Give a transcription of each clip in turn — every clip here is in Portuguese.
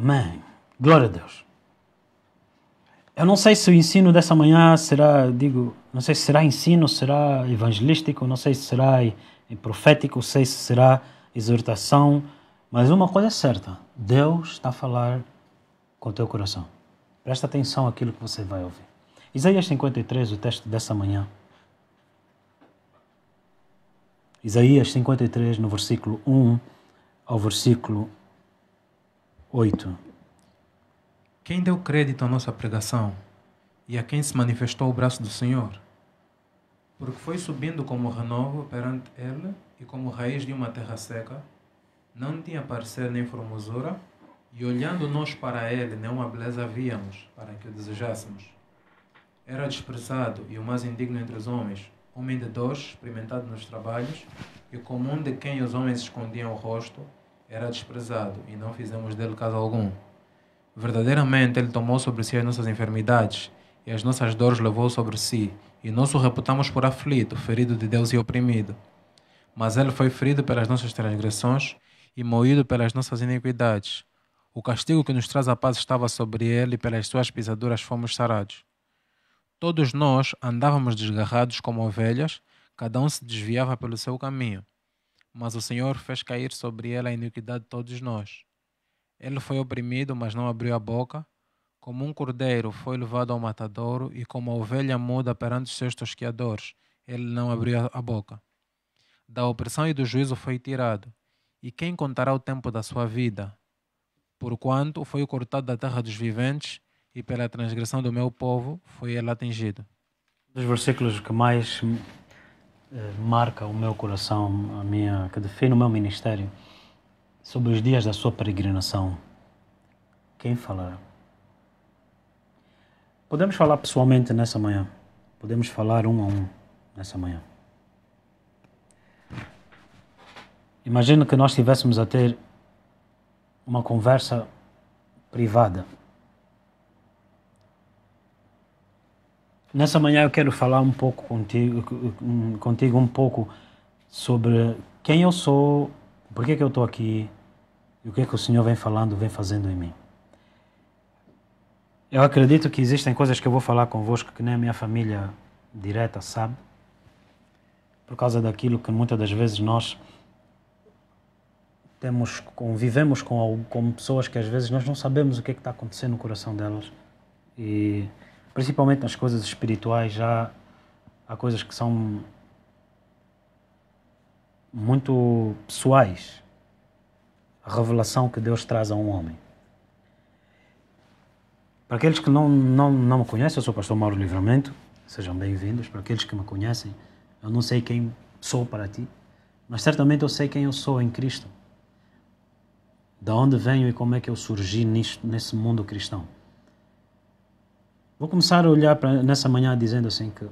Amém. Glória a Deus. Eu não sei se o ensino dessa manhã será, digo, não sei se será ensino, será evangelístico, não sei se será profético, sei se será exortação, mas uma coisa é certa: Deus está a falar com o teu coração. Presta atenção àquilo que você vai ouvir. Isaías 53, o texto dessa manhã. Isaías 53, no versículo 1 ao versículo 8. Quem deu crédito à nossa pregação e a quem se manifestou o braço do Senhor? Porque foi subindo como renovo perante ele e como raiz de uma terra seca, não tinha parecer nem formosura, e olhando nós para ele, nenhuma beleza víamos para que o desejássemos. Era desprezado e o mais indigno entre os homens, homem de dores, experimentado nos trabalhos, e comum de quem os homens escondiam o rosto, era desprezado e não fizemos dele caso algum. Verdadeiramente ele tomou sobre si as nossas enfermidades e as nossas dores levou sobre si, e nós o reputamos por aflito, ferido de Deus e oprimido. Mas ele foi ferido pelas nossas transgressões e moído pelas nossas iniquidades. O castigo que nos traz a paz estava sobre ele, e pelas suas pisaduras fomos sarados. Todos nós andávamos desgarrados como ovelhas, cada um se desviava pelo seu caminho mas o Senhor fez cair sobre ela a iniquidade de todos nós. Ele foi oprimido, mas não abriu a boca. Como um cordeiro foi levado ao matadouro, e como a ovelha muda perante seus tosqueadores, ele não abriu a boca. Da opressão e do juízo foi tirado. E quem contará o tempo da sua vida? Porquanto foi cortado da terra dos viventes, e pela transgressão do meu povo foi ele atingido. Um dos versículos que mais eh, marca o meu coração, a minha, que define o meu ministério, sobre os dias da sua peregrinação. Quem falará? Podemos falar pessoalmente nessa manhã. Podemos falar um a um nessa manhã. Imagina que nós estivéssemos a ter uma conversa privada Nessa manhã eu quero falar um pouco contigo, contigo um pouco sobre quem eu sou, por que, que eu estou aqui e o que, que o Senhor vem falando, vem fazendo em mim. Eu acredito que existem coisas que eu vou falar convosco que nem a minha família direta sabe, por causa daquilo que muitas das vezes nós temos, convivemos com, com pessoas que às vezes nós não sabemos o que, é que está acontecendo no coração delas e principalmente nas coisas espirituais, há, há coisas que são muito pessoais. A revelação que Deus traz a um homem. Para aqueles que não, não, não me conhecem, eu sou o pastor Mauro Livramento, sejam bem-vindos. Para aqueles que me conhecem, eu não sei quem sou para ti, mas certamente eu sei quem eu sou em Cristo. Da onde venho e como é que eu surgi nisto, nesse mundo cristão. Vou começar a olhar para nessa manhã dizendo assim que,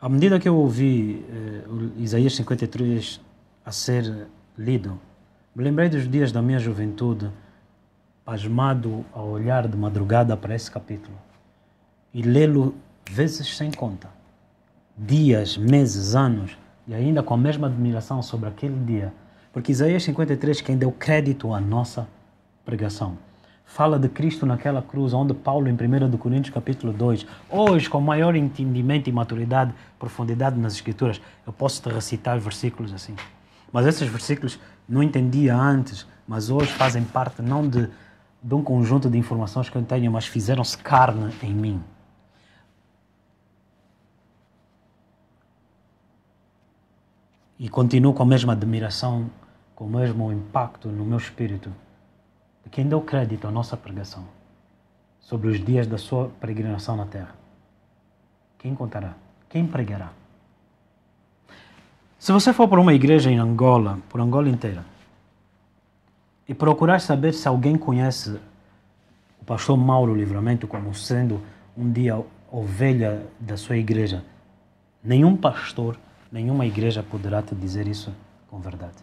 à medida que eu ouvi eh, Isaías 53 a ser lido, me lembrei dos dias da minha juventude, pasmado a olhar de madrugada para esse capítulo e lê-lo vezes sem conta, dias, meses, anos, e ainda com a mesma admiração sobre aquele dia, porque Isaías 53 quem deu crédito à nossa pregação fala de Cristo naquela cruz, onde Paulo, em 1 Coríntios capítulo 2, hoje, com maior entendimento e maturidade, profundidade nas Escrituras, eu posso te recitar versículos assim. Mas esses versículos não entendia antes, mas hoje fazem parte não de, de um conjunto de informações que eu tenho, mas fizeram-se carne em mim. E continuo com a mesma admiração, com o mesmo impacto no meu espírito quem deu crédito à nossa pregação sobre os dias da sua peregrinação na terra? Quem contará? Quem pregará? Se você for para uma igreja em Angola, por Angola inteira, e procurar saber se alguém conhece o pastor Mauro Livramento como sendo um dia ovelha da sua igreja, nenhum pastor, nenhuma igreja poderá te dizer isso com verdade.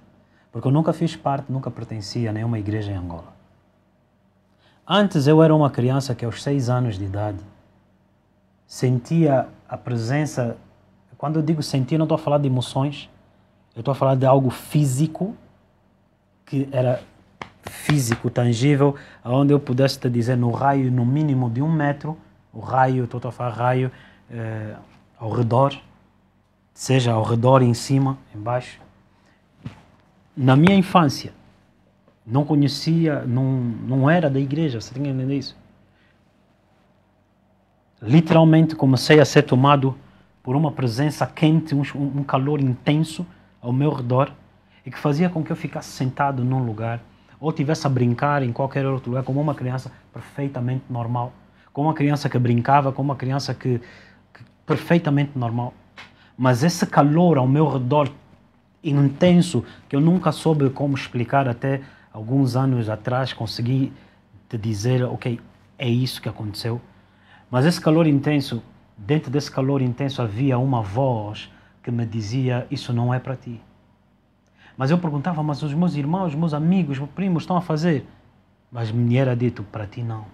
Porque eu nunca fiz parte, nunca pertencia a nenhuma igreja em Angola. Antes eu era uma criança que aos seis anos de idade sentia a presença. Quando eu digo sentir, não estou a falar de emoções, eu estou a falar de algo físico que era físico, tangível, aonde eu pudesse te dizer no raio, no mínimo de um metro, o raio, estou a falar raio, eh, ao redor, seja ao redor, em cima, em baixo. Na minha infância, não conhecia, não, não era da igreja, você tem que entender isso. Literalmente comecei a ser tomado por uma presença quente, um, um calor intenso ao meu redor e que fazia com que eu ficasse sentado num lugar ou tivesse a brincar em qualquer outro lugar como uma criança perfeitamente normal, como uma criança que brincava, como uma criança que, que perfeitamente normal. Mas esse calor ao meu redor intenso que eu nunca soube como explicar até alguns anos atrás, consegui te dizer, ok, é isso que aconteceu. Mas esse calor intenso, dentro desse calor intenso havia uma voz que me dizia, isso não é para ti. Mas eu perguntava, mas os meus irmãos, os meus amigos, meus primos estão a fazer? Mas me era dito, para ti não.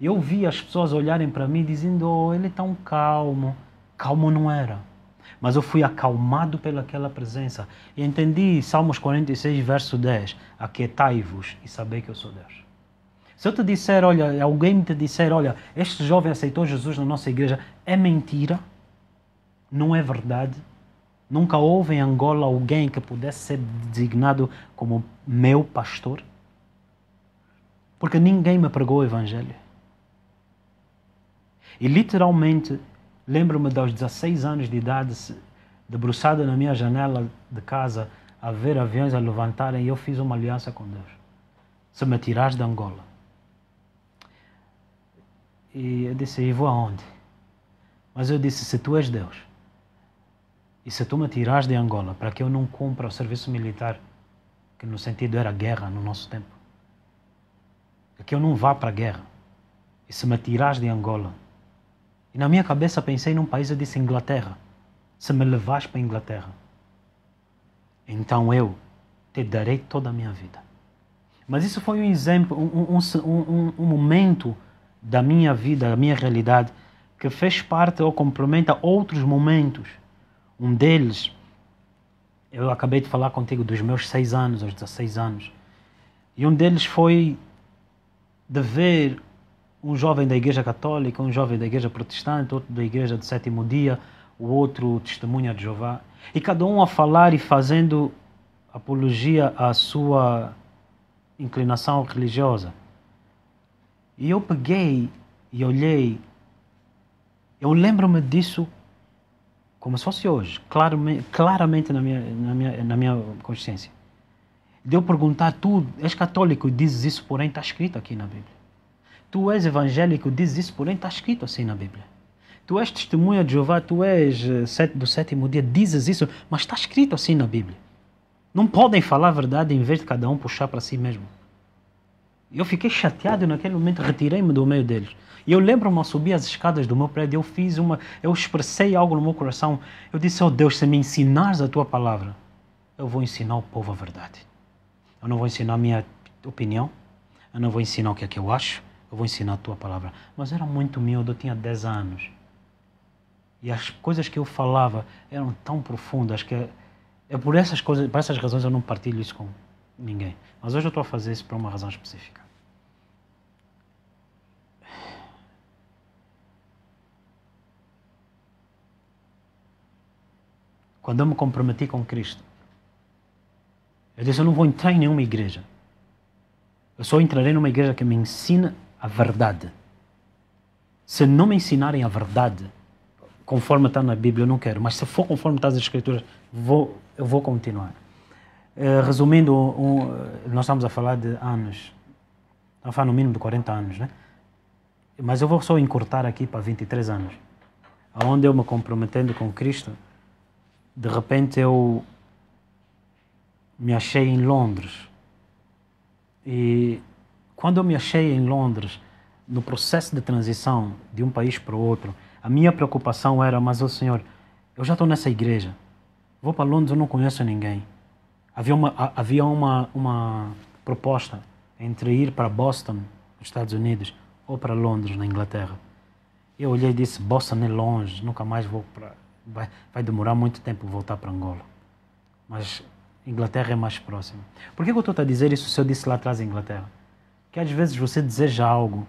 Eu via as pessoas olharem para mim dizendo, oh, ele é tão calmo. Calmo não era mas eu fui acalmado pelaquela presença. E entendi Salmos 46, verso 10. Aquietai-vos e sabei que eu sou Deus. Se eu te disser, olha, alguém te disser, olha, este jovem aceitou Jesus na nossa igreja, é mentira, não é verdade. Nunca houve em Angola alguém que pudesse ser designado como meu pastor. Porque ninguém me pregou o Evangelho. E literalmente Lembro-me dos 16 anos de idade, debruçado na minha janela de casa, a ver aviões a levantarem, e eu fiz uma aliança com Deus. Se me tirares de Angola. E eu disse, e vou aonde? Mas eu disse, se tu és Deus, e se tu me tirares de Angola, para que eu não cumpra o serviço militar, que no sentido era guerra no nosso tempo, para que eu não vá para a guerra, e se me tirares de Angola, e na minha cabeça pensei num país, eu disse Inglaterra. Se me levares para Inglaterra, então eu te darei toda a minha vida. Mas isso foi um exemplo, um, um, um, um momento da minha vida, da minha realidade, que fez parte ou complementa outros momentos. Um deles, eu acabei de falar contigo dos meus seis anos, aos 16 anos, e um deles foi de ver um jovem da Igreja Católica, um jovem da Igreja Protestante, outro da Igreja do Sétimo Dia, o outro testemunha de Jeová, e cada um a falar e fazendo apologia à sua inclinação religiosa. E eu peguei e olhei, eu lembro-me disso como se fosse hoje, claramente, na, minha, na, minha, na minha consciência. De eu perguntar, tu és católico e dizes isso, porém está escrito aqui na Bíblia. Tu és evangélico, diz isso, porém está escrito assim na Bíblia. Tu és testemunha de Jeová, tu és eh, do sétimo dia, dizes isso, mas está escrito assim na Bíblia. Não podem falar a verdade em vez de cada um puxar para si mesmo. Eu fiquei chateado naquele momento, retirei-me do meio deles. E eu lembro-me ao subir as escadas do meu prédio, eu fiz uma, eu expressei algo no meu coração. Eu disse: "Oh Deus, se me ensinares a tua palavra, eu vou ensinar o povo a verdade. Eu não vou ensinar a minha opinião, eu não vou ensinar o que é que eu acho, eu vou ensinar a tua palavra. Mas era muito miúdo, eu tinha 10 anos. E as coisas que eu falava eram tão profundas que é por essas coisas, por essas razões eu não partilho isso com ninguém. Mas hoje eu estou a fazer isso por uma razão específica. Quando eu me comprometi com Cristo, eu disse: eu não vou entrar em nenhuma igreja. Eu só entrarei numa igreja que me ensina a verdade. Se não me ensinarem a verdade, conforme está na Bíblia, eu não quero, mas se for conforme está nas Escrituras, vou, eu vou continuar. Eh, resumindo, um, nós estamos a falar de anos, estamos a falar no mínimo de 40 anos, né? mas eu vou só encurtar aqui para 23 anos, aonde eu me comprometendo com Cristo, de repente eu me achei em Londres e quando eu me achei em Londres, no processo de transição de um país para o outro, a minha preocupação era, mas o senhor, eu já estou nessa igreja, vou para Londres, eu não conheço ninguém. Havia uma, havia uma, uma proposta entre ir para Boston, nos Estados Unidos, ou para Londres, na Inglaterra. Eu olhei e disse, Boston é longe, nunca mais vou para... Vai, vai demorar muito tempo voltar para Angola. Mas Inglaterra é mais próxima. Por que, que eu estou a dizer isso se eu disse lá atrás Inglaterra? que às vezes você deseja algo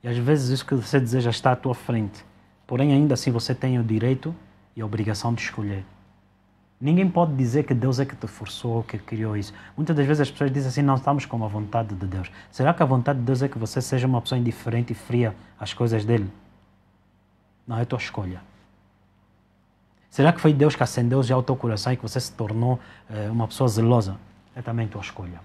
e às vezes isso que você deseja está à tua frente. Porém, ainda assim você tem o direito e a obrigação de escolher. Ninguém pode dizer que Deus é que te forçou, que criou isso. Muitas das vezes as pessoas dizem assim: não estamos com a vontade de Deus. Será que a vontade de Deus é que você seja uma pessoa indiferente e fria às coisas dele? Não é tua escolha. Será que foi Deus que acendeu já o teu coração e que você se tornou eh, uma pessoa zelosa? É também tua escolha.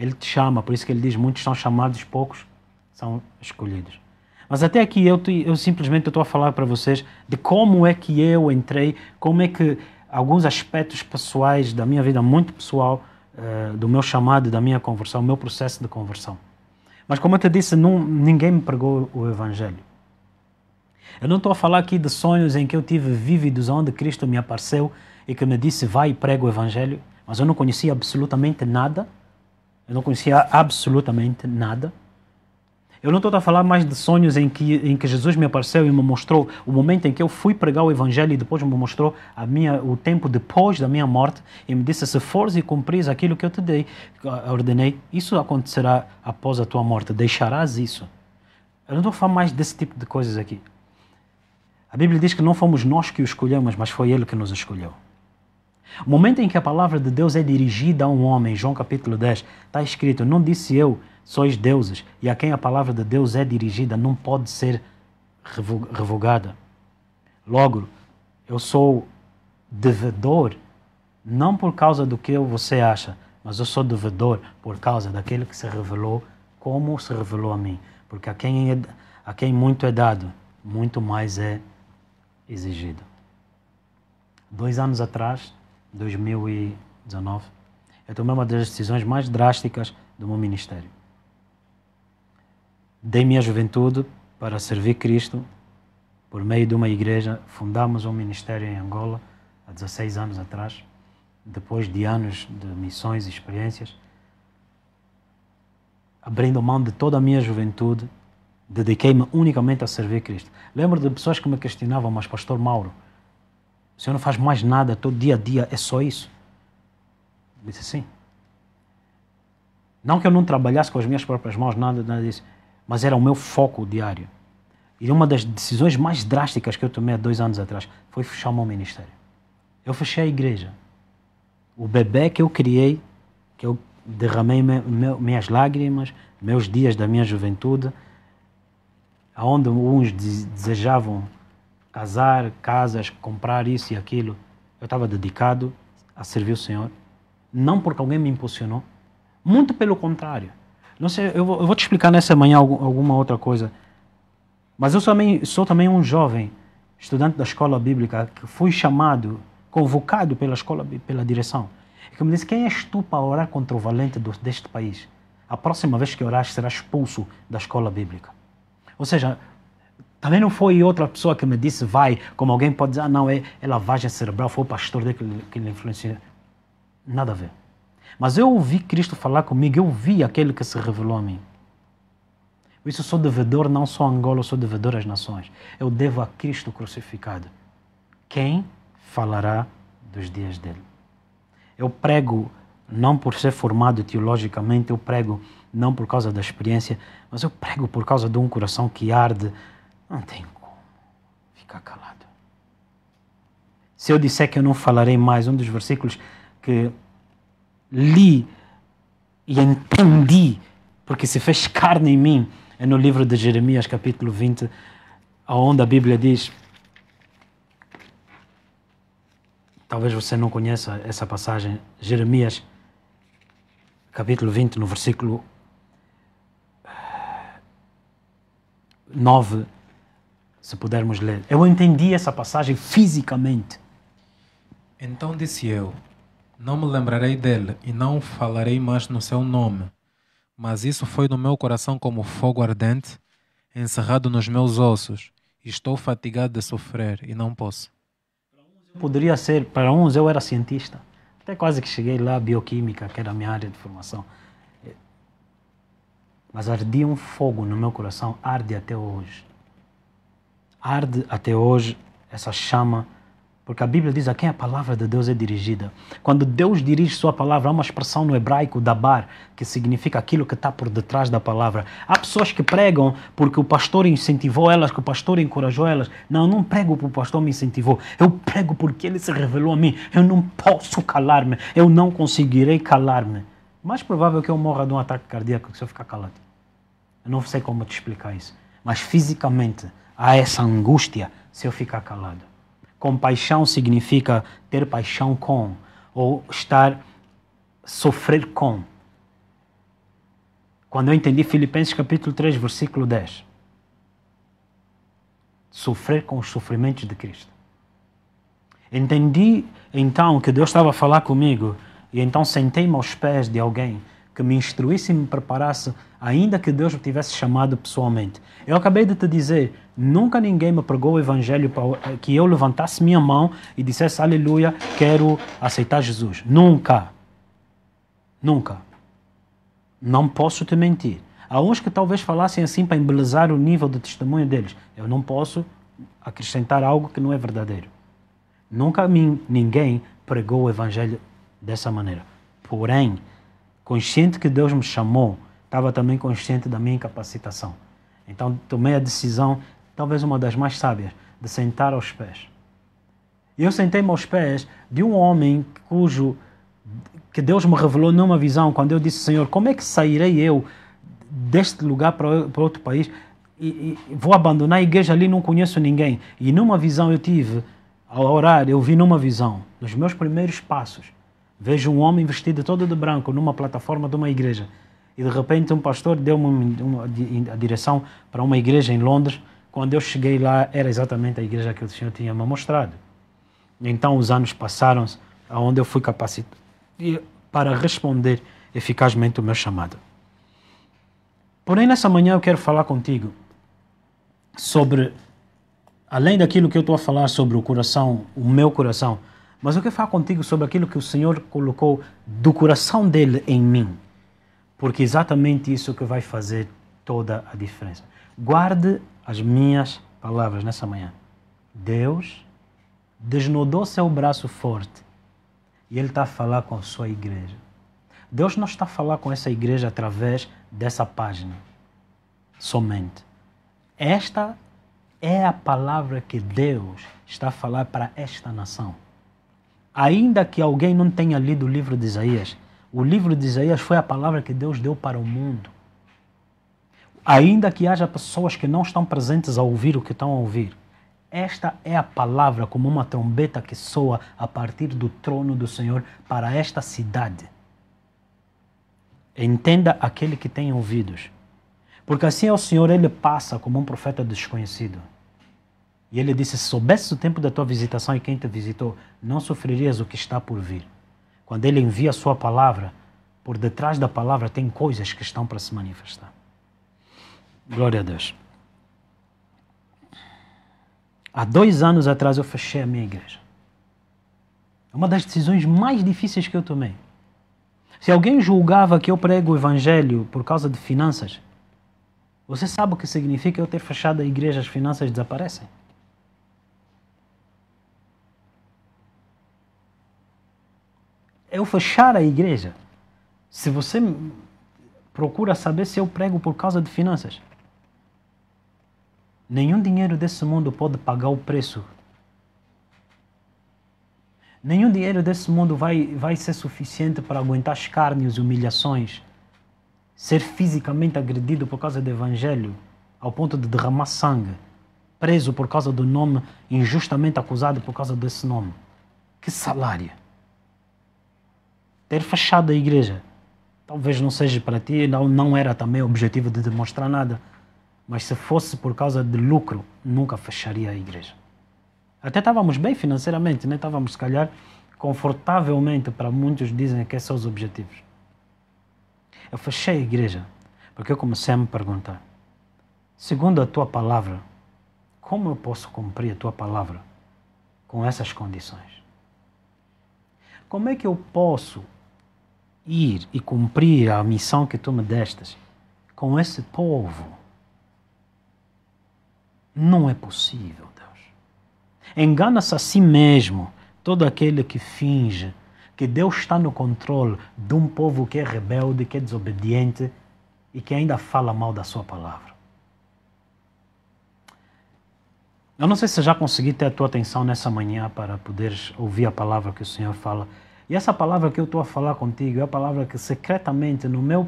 Ele te chama, por isso que ele diz: muitos são chamados, poucos são escolhidos. Mas até aqui eu, te, eu simplesmente estou a falar para vocês de como é que eu entrei, como é que alguns aspectos pessoais da minha vida, muito pessoal, uh, do meu chamado, da minha conversão, meu processo de conversão. Mas como eu te disse, não, ninguém me pregou o Evangelho. Eu não estou a falar aqui de sonhos em que eu tive vívidos onde Cristo me apareceu e que me disse vai e prega o Evangelho, mas eu não conhecia absolutamente nada eu não conhecia absolutamente nada. Eu não estou a falar mais de sonhos em que, em que Jesus me apareceu e me mostrou o momento em que eu fui pregar o Evangelho e depois me mostrou a minha, o tempo depois da minha morte e me disse: se fores e cumpris aquilo que eu te dei, ordenei, isso acontecerá após a tua morte, deixarás isso. Eu não estou a falar mais desse tipo de coisas aqui. A Bíblia diz que não fomos nós que o escolhemos, mas foi Ele que nos escolheu. O momento em que a palavra de Deus é dirigida a um homem, João capítulo 10, está escrito: Não disse eu, sois deuses, e a quem a palavra de Deus é dirigida não pode ser revogada. Logo, eu sou devedor, não por causa do que você acha, mas eu sou devedor por causa daquele que se revelou como se revelou a mim. Porque a quem, é, a quem muito é dado, muito mais é exigido. Dois anos atrás, 2019, eu tomei uma das decisões mais drásticas do meu ministério. Dei minha juventude para servir Cristo. Por meio de uma igreja, fundamos um ministério em Angola há 16 anos atrás, depois de anos de missões e experiências, abrindo mão de toda a minha juventude, dediquei-me unicamente a servir Cristo. Lembro de pessoas que me questionavam, mas pastor Mauro, o senhor não faz mais nada, todo dia a dia é só isso. Eu disse sim. Não que eu não trabalhasse com as minhas próprias mãos, nada, nada disso, mas era o meu foco diário. E uma das decisões mais drásticas que eu tomei há dois anos atrás foi fechar o meu ministério. Eu fechei a igreja. O bebê que eu criei, que eu derramei me, me, minhas lágrimas, meus dias da minha juventude, aonde uns desejavam casar, casas, comprar isso e aquilo. Eu estava dedicado a servir o Senhor, não porque alguém me impulsionou, muito pelo contrário. Não sei, eu vou, eu vou te explicar nessa manhã alguma outra coisa. Mas eu também, sou também um jovem estudante da escola bíblica que fui chamado, convocado pela escola, pela direção, que me disse: quem és tu para orar contra o valente deste país? A próxima vez que orares serás expulso da escola bíblica. Ou seja, também não foi outra pessoa que me disse vai, como alguém pode dizer, ah, não, é, é lavagem cerebral, foi o pastor dele que, que lhe influenciou. Nada a ver. Mas eu ouvi Cristo falar comigo, eu vi aquele que se revelou a mim. Por isso eu sou devedor não sou Angola, eu sou devedor às nações. Eu devo a Cristo crucificado. Quem falará dos dias dele? Eu prego não por ser formado teologicamente, eu prego não por causa da experiência, mas eu prego por causa de um coração que arde não tem como ficar calado. Se eu disser que eu não falarei mais, um dos versículos que li e entendi, porque se fez carne em mim, é no livro de Jeremias, capítulo 20, aonde a Bíblia diz. Talvez você não conheça essa passagem, Jeremias, capítulo 20, no versículo 9 se pudermos ler. Eu entendi essa passagem fisicamente. Então disse eu: Não me lembrarei dele e não falarei mais no seu nome. Mas isso foi no meu coração como fogo ardente, encerrado nos meus ossos. Estou fatigado de sofrer e não posso. Poderia ser, para uns eu era cientista. Até quase que cheguei lá bioquímica, que era a minha área de formação. Mas ardia um fogo no meu coração, arde até hoje arde até hoje essa chama, porque a Bíblia diz a quem a palavra de Deus é dirigida. Quando Deus dirige sua palavra, há uma expressão no hebraico, dabar, que significa aquilo que está por detrás da palavra. Há pessoas que pregam porque o pastor incentivou elas, que o pastor encorajou elas. Não, eu não prego porque o pastor me incentivou. Eu prego porque ele se revelou a mim. Eu não posso calar-me. Eu não conseguirei calar-me. Mais provável que eu morra de um ataque cardíaco que se eu ficar calado. Eu não sei como te explicar isso. Mas fisicamente, a essa angústia se eu ficar calado. Compaixão significa ter paixão com, ou estar, sofrer com. Quando eu entendi Filipenses capítulo 3, versículo 10. Sofrer com os sofrimentos de Cristo. Entendi então que Deus estava a falar comigo e então sentei-me aos pés de alguém que me instruísse e me preparasse, ainda que Deus me tivesse chamado pessoalmente. Eu acabei de te dizer, nunca ninguém me pregou o evangelho para que eu levantasse minha mão e dissesse aleluia, quero aceitar Jesus. Nunca. Nunca. Não posso te mentir. Há uns que talvez falassem assim para embelezar o nível do testemunho deles. Eu não posso acrescentar algo que não é verdadeiro. Nunca ninguém pregou o evangelho dessa maneira. Porém, consciente que Deus me chamou, estava também consciente da minha incapacitação. Então tomei a decisão, talvez uma das mais sábias, de sentar aos pés. E eu sentei-me aos pés de um homem cujo que Deus me revelou numa visão quando eu disse Senhor, como é que sairei eu deste lugar para, para outro país? E, e, vou abandonar a igreja ali, não conheço ninguém. E numa visão eu tive, ao orar, eu vi numa visão, nos meus primeiros passos, Vejo um homem vestido todo de branco numa plataforma de uma igreja. E de repente um pastor deu uma, uma, a direção para uma igreja em Londres. Quando eu cheguei lá, era exatamente a igreja que o Senhor tinha me mostrado. Então os anos passaram-se, eu fui capacitado para responder eficazmente o meu chamado. Porém, nessa manhã eu quero falar contigo sobre, além daquilo que eu estou a falar sobre o coração, o meu coração, mas eu quero falar contigo sobre aquilo que o Senhor colocou do coração dele em mim, porque exatamente isso que vai fazer toda a diferença. Guarde as minhas palavras nessa manhã. Deus desnudou seu braço forte e ele está a falar com a sua igreja. Deus não está a falar com essa igreja através dessa página somente. Esta é a palavra que Deus está a falar para esta nação. Ainda que alguém não tenha lido o livro de Isaías, o livro de Isaías foi a palavra que Deus deu para o mundo. Ainda que haja pessoas que não estão presentes a ouvir o que estão a ouvir, esta é a palavra como uma trombeta que soa a partir do trono do Senhor para esta cidade. Entenda aquele que tem ouvidos. Porque assim é o Senhor, ele passa como um profeta desconhecido. E ele disse: Se soubesses o tempo da tua visitação e quem te visitou, não sofrerias o que está por vir. Quando ele envia a sua palavra, por detrás da palavra tem coisas que estão para se manifestar. Glória a Deus. Há dois anos atrás eu fechei a minha igreja. É uma das decisões mais difíceis que eu tomei. Se alguém julgava que eu prego o evangelho por causa de finanças, você sabe o que significa eu ter fechado a igreja, as finanças desaparecem? eu fechar a igreja. Se você procura saber se eu prego por causa de finanças, nenhum dinheiro desse mundo pode pagar o preço. Nenhum dinheiro desse mundo vai, vai ser suficiente para aguentar escárnios e humilhações. Ser fisicamente agredido por causa do evangelho, ao ponto de derramar sangue. Preso por causa do nome, injustamente acusado por causa desse nome. Que salário! ter fechado a igreja. Talvez não seja para ti, não, não era também o objetivo de demonstrar nada, mas se fosse por causa de lucro, nunca fecharia a igreja. Até estávamos bem financeiramente, né? estávamos, se calhar, confortavelmente, para muitos dizem que esses é são os objetivos. Eu fechei a igreja porque eu comecei a me perguntar: segundo a tua palavra, como eu posso cumprir a tua palavra com essas condições? Como é que eu posso ir e cumprir a missão que tu me destas com esse povo. Não é possível, Deus. Engana-se a si mesmo todo aquele que finge que Deus está no controle de um povo que é rebelde, que é desobediente e que ainda fala mal da sua palavra. Eu não sei se já consegui ter a tua atenção nessa manhã para poderes ouvir a palavra que o Senhor fala e essa palavra que eu estou a falar contigo é a palavra que secretamente, no meu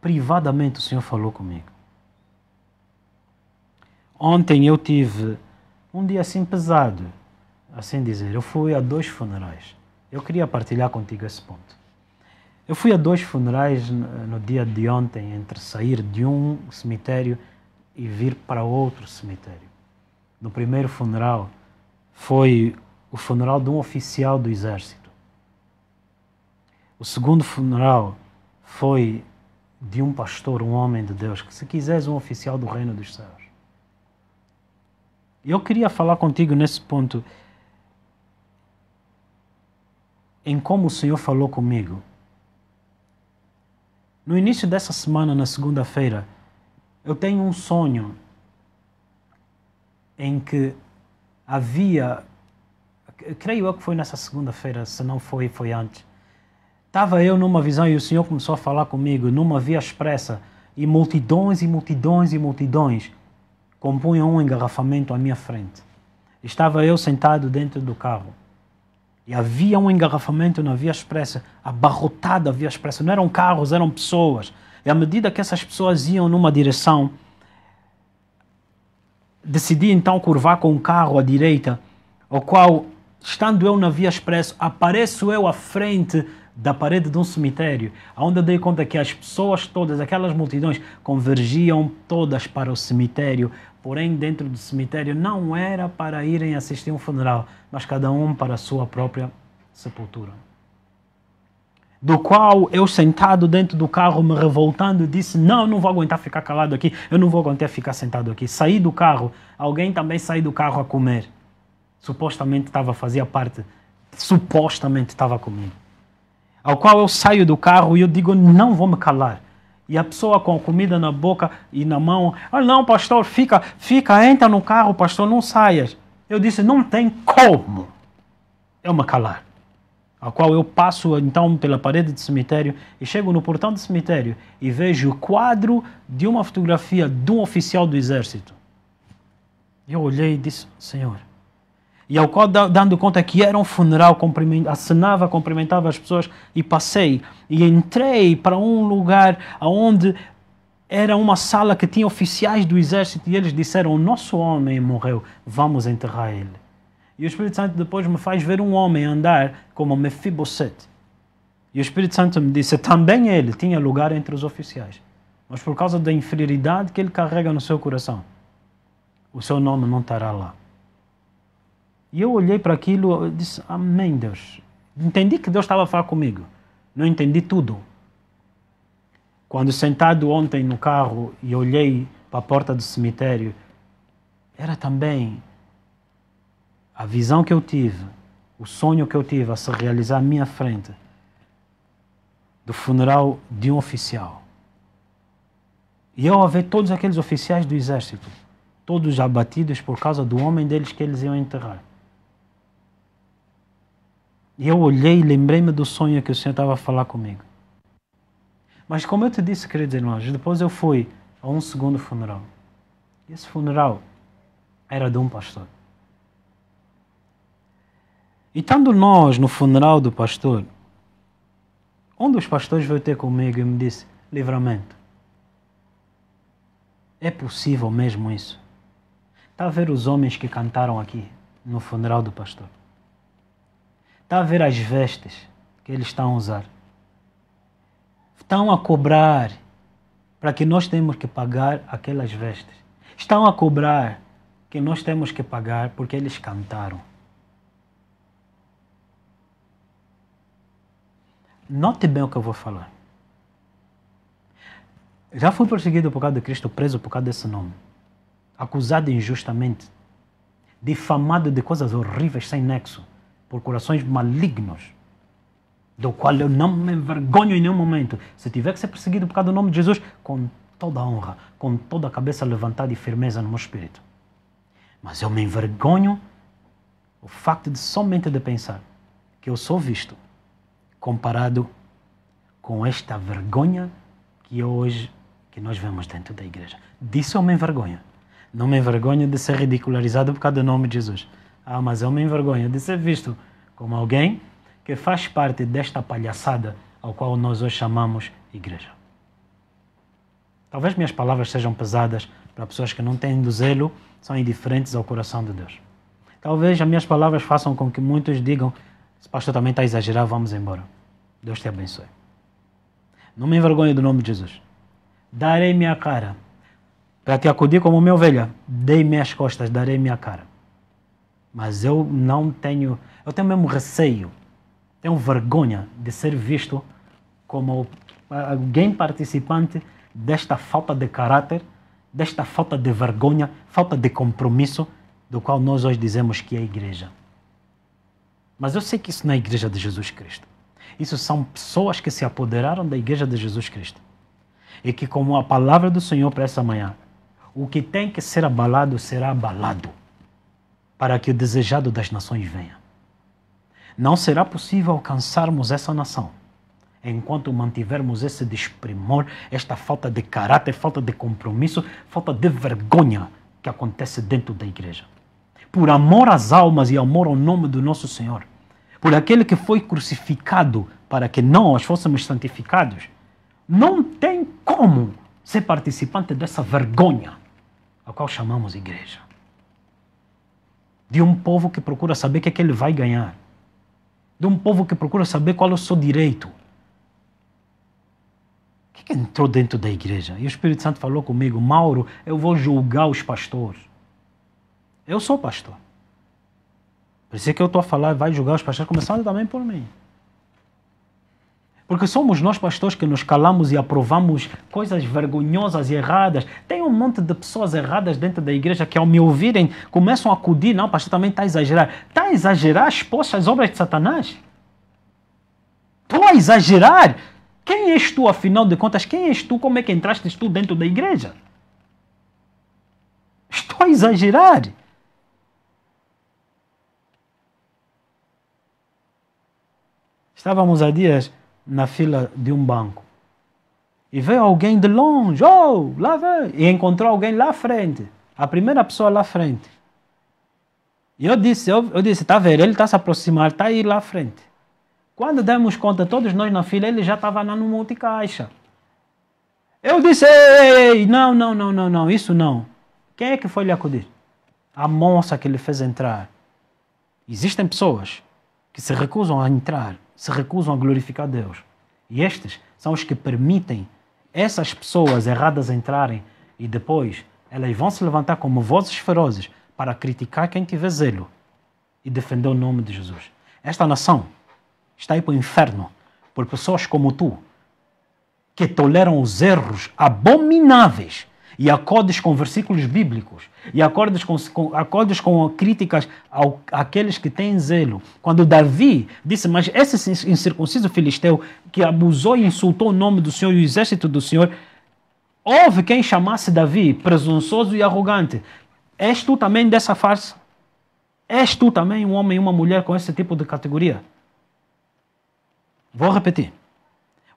privadamente, o Senhor falou comigo. Ontem eu tive um dia assim pesado, assim dizer. Eu fui a dois funerais. Eu queria partilhar contigo esse ponto. Eu fui a dois funerais no dia de ontem, entre sair de um cemitério e vir para outro cemitério. No primeiro funeral foi o funeral de um oficial do exército o segundo funeral foi de um pastor, um homem de Deus, que se quiseres um oficial do reino dos céus. Eu queria falar contigo nesse ponto em como o Senhor falou comigo. No início dessa semana, na segunda-feira, eu tenho um sonho em que havia, creio eu que foi nessa segunda-feira, se não foi, foi antes Estava eu numa visão e o Senhor começou a falar comigo numa via expressa e multidões e multidões e multidões compunham um engarrafamento à minha frente. Estava eu sentado dentro do carro e havia um engarrafamento na via expressa, abarrotada a via expressa. Não eram carros, eram pessoas. E à medida que essas pessoas iam numa direção, decidi então curvar com um carro à direita, o qual, estando eu na via expressa, apareço eu à frente da parede de um cemitério, onde eu dei conta que as pessoas todas, aquelas multidões, convergiam todas para o cemitério, porém dentro do cemitério não era para irem assistir um funeral, mas cada um para a sua própria sepultura. Do qual eu sentado dentro do carro me revoltando disse: Não, não vou aguentar ficar calado aqui, eu não vou aguentar ficar sentado aqui. Saí do carro, alguém também saiu do carro a comer. Supostamente estava, fazia parte, supostamente estava comendo ao qual eu saio do carro e eu digo, não vou me calar. E a pessoa com a comida na boca e na mão, ah, não, pastor, fica, fica, entra no carro, pastor, não saias. Eu disse, não tem como eu me calar. A qual eu passo então pela parede do cemitério e chego no portão do cemitério e vejo o quadro de uma fotografia de um oficial do exército. Eu olhei e disse, Senhor, e ao qual, dando conta que era um funeral, acenava, cumprimentava as pessoas e passei. E entrei para um lugar onde era uma sala que tinha oficiais do exército e eles disseram: O nosso homem morreu, vamos enterrar ele. E o Espírito Santo depois me faz ver um homem andar como Mefibosete. E o Espírito Santo me disse: Também ele tinha lugar entre os oficiais, mas por causa da inferioridade que ele carrega no seu coração, o seu nome não estará lá. E eu olhei para aquilo e disse: Amém, Deus. Entendi que Deus estava a falar comigo. Não entendi tudo. Quando sentado ontem no carro e olhei para a porta do cemitério, era também a visão que eu tive, o sonho que eu tive a se realizar à minha frente do funeral de um oficial. E eu a ver todos aqueles oficiais do exército, todos abatidos por causa do homem deles que eles iam enterrar. E eu olhei e lembrei-me do sonho que o Senhor estava a falar comigo. Mas como eu te disse, queridos irmãos, depois eu fui a um segundo funeral. esse funeral era de um pastor. E estando nós no funeral do pastor, um dos pastores veio ter comigo e me disse: Livramento, é possível mesmo isso? Está a ver os homens que cantaram aqui no funeral do pastor? Está a ver as vestes que eles estão a usar? Estão a cobrar para que nós temos que pagar aquelas vestes. Estão a cobrar que nós temos que pagar porque eles cantaram. Note bem o que eu vou falar. Já fui perseguido por causa de Cristo, preso por causa desse nome. Acusado injustamente. Difamado de coisas horríveis sem nexo por corações malignos, do qual eu não me envergonho em nenhum momento. Se tiver que ser perseguido por causa do nome de Jesus, com toda a honra, com toda a cabeça levantada e firmeza no meu espírito. Mas eu me envergonho o facto de somente de pensar que eu sou visto comparado com esta vergonha que hoje que nós vemos dentro da igreja. Disso eu me envergonho. Não me envergonho de ser ridicularizado por causa do nome de Jesus. Ah, mas eu me envergonho de ser visto como alguém que faz parte desta palhaçada ao qual nós hoje chamamos igreja. Talvez minhas palavras sejam pesadas para pessoas que não têm do zelo, são indiferentes ao coração de Deus. Talvez as minhas palavras façam com que muitos digam: o pastor também está a exagerar, vamos embora. Deus te abençoe. Não me envergonhe do nome de Jesus. Darei minha cara. Para te acudir como minha ovelha, dei minhas costas, darei minha cara. Mas eu não tenho, eu tenho mesmo receio, tenho vergonha de ser visto como eh, alguém participante desta falta de caráter, desta falta de vergonha, falta de compromisso do qual nós hoje dizemos que é a igreja. Mas eu sei que isso não é a igreja de Jesus Cristo. Isso são pessoas que se apoderaram da igreja de Jesus Cristo. E que, como a palavra do Senhor para essa manhã, o que tem que ser abalado será abalado para que o desejado das nações venha. Não será possível alcançarmos essa nação enquanto mantivermos esse desprimor, esta falta de caráter, falta de compromisso, falta de vergonha que acontece dentro da igreja. Por amor às almas e amor ao nome do nosso Senhor, por aquele que foi crucificado para que nós fôssemos santificados, não tem como ser participante dessa vergonha a qual chamamos igreja de um povo que procura saber o que, é que ele vai ganhar, de um povo que procura saber qual é o seu direito. O que, é que entrou dentro da igreja? E o Espírito Santo falou comigo: Mauro, eu vou julgar os pastores. Eu sou pastor. Por isso é que eu estou a falar, vai julgar os pastores, começando também por mim. Porque somos nós, pastores, que nos calamos e aprovamos coisas vergonhosas e erradas. Tem um monte de pessoas erradas dentro da igreja que, ao me ouvirem, começam a acudir. Não, pastor, também está a exagerar. Está a exagerar exposta às obras de Satanás? Estou a exagerar? Quem és tu, afinal de contas? Quem és tu? Como é que entraste tu dentro da igreja? Estou a exagerar. Estávamos há dias na fila de um banco e veio alguém de longe, oh, lá vem, e encontrou alguém lá à frente, a primeira pessoa lá à frente. E eu disse, eu, eu disse, tá vendo, ele está se aproximar, está aí lá à frente. Quando demos conta, todos nós na fila, ele já estava lá no multicaixa. Eu disse, ei, não, não, não, não, não, isso não. Quem é que foi lhe acudir? A moça que ele fez entrar. Existem pessoas que se recusam a entrar se recusam a glorificar Deus. E estes são os que permitem essas pessoas erradas entrarem e depois elas vão se levantar como vozes ferozes para criticar quem tiver zelo e defender o nome de Jesus. Esta nação está aí para o inferno por pessoas como tu que toleram os erros abomináveis e acordes com versículos bíblicos, e acordes com, com, acordes com críticas ao, àqueles que têm zelo. Quando Davi disse, mas esse incircunciso filisteu que abusou e insultou o nome do Senhor e o exército do Senhor, houve quem chamasse Davi presunçoso e arrogante. És tu também dessa farsa? És tu também um homem e uma mulher com esse tipo de categoria? Vou repetir.